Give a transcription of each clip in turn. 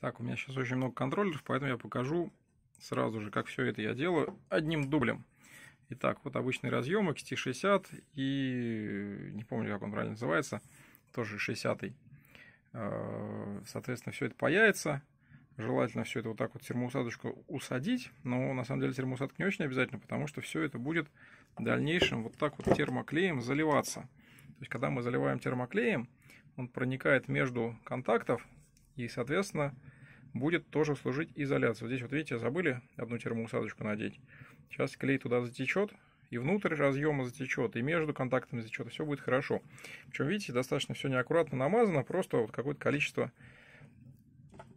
Так, у меня сейчас очень много контроллеров, поэтому я покажу сразу же, как все это я делаю одним дублем. Итак, вот обычный разъем XT60 и не помню, как он правильно называется, тоже 60 -й. Э, соответственно, все это паяется. Желательно все это вот так вот термоусадочку усадить, но на самом деле термоусадка не очень обязательно, потому что все это будет в дальнейшем вот так вот термоклеем заливаться. То есть, когда мы заливаем термоклеем, он проникает между контактов и, соответственно, будет тоже служить изоляция. здесь вот видите, забыли одну термоусадочку надеть. Сейчас клей туда затечет, и внутрь разъема затечет, и между контактами затечет, и все будет хорошо. Причем, видите, достаточно все неаккуратно намазано, просто вот какое-то количество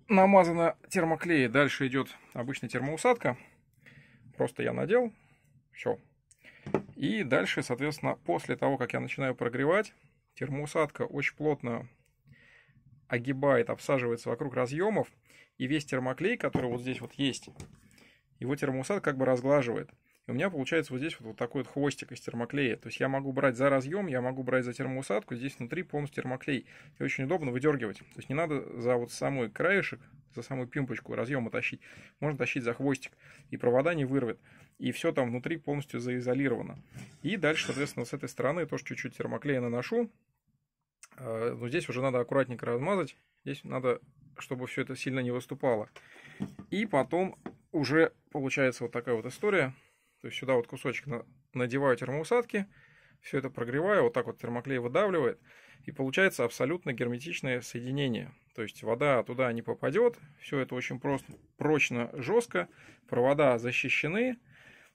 намазано термоклея. Дальше идет обычная термоусадка. Просто я надел, все. И дальше, соответственно, после того, как я начинаю прогревать, термоусадка очень плотно огибает, обсаживается вокруг разъемов, и весь термоклей, который вот здесь вот есть, его термоусад как бы разглаживает. И у меня получается вот здесь вот, вот такой вот хвостик из термоклея. То есть я могу брать за разъем, я могу брать за термоусадку, здесь внутри полностью термоклей. И очень удобно выдергивать. То есть не надо за вот самый краешек, за самую пимпочку разъема тащить. Можно тащить за хвостик, и провода не вырвет. И все там внутри полностью заизолировано. И дальше, соответственно, с этой стороны тоже чуть-чуть термоклея наношу. А, но здесь уже надо аккуратненько размазать. Здесь надо, чтобы все это сильно не выступало. И потом уже получается вот такая вот история. То есть сюда вот кусочек надеваю термоусадки, все это прогреваю, вот так вот термоклей выдавливает, и получается абсолютно герметичное соединение. То есть вода туда не попадет, все это очень просто, прочно, жестко, провода защищены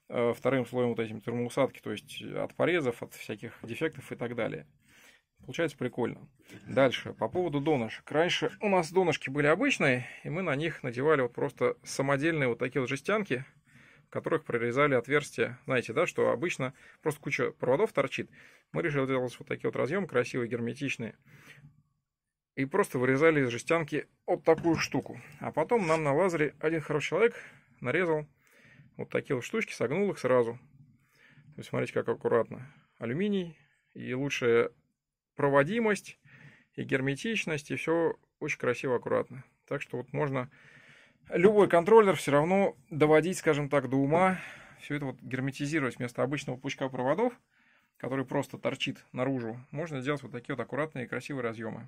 э, вторым слоем вот этим термоусадки, то есть от порезов, от всяких дефектов и так далее. Получается прикольно. Дальше, по поводу донышек. Раньше у нас донышки были обычные, и мы на них надевали вот просто самодельные вот такие вот жестянки, в которых прорезали отверстия. Знаете, да, что обычно просто куча проводов торчит. Мы решили делать вот такие вот разъемы красивые, герметичные. И просто вырезали из жестянки вот такую штуку. А потом нам на лазере один хороший человек нарезал вот такие вот штучки, согнул их сразу. То есть, смотрите, как аккуратно. Алюминий, и лучше проводимость и герметичность, и все очень красиво, аккуратно. Так что вот можно любой контроллер все равно доводить, скажем так, до ума, все это вот герметизировать вместо обычного пучка проводов, который просто торчит наружу, можно сделать вот такие вот аккуратные и красивые разъемы.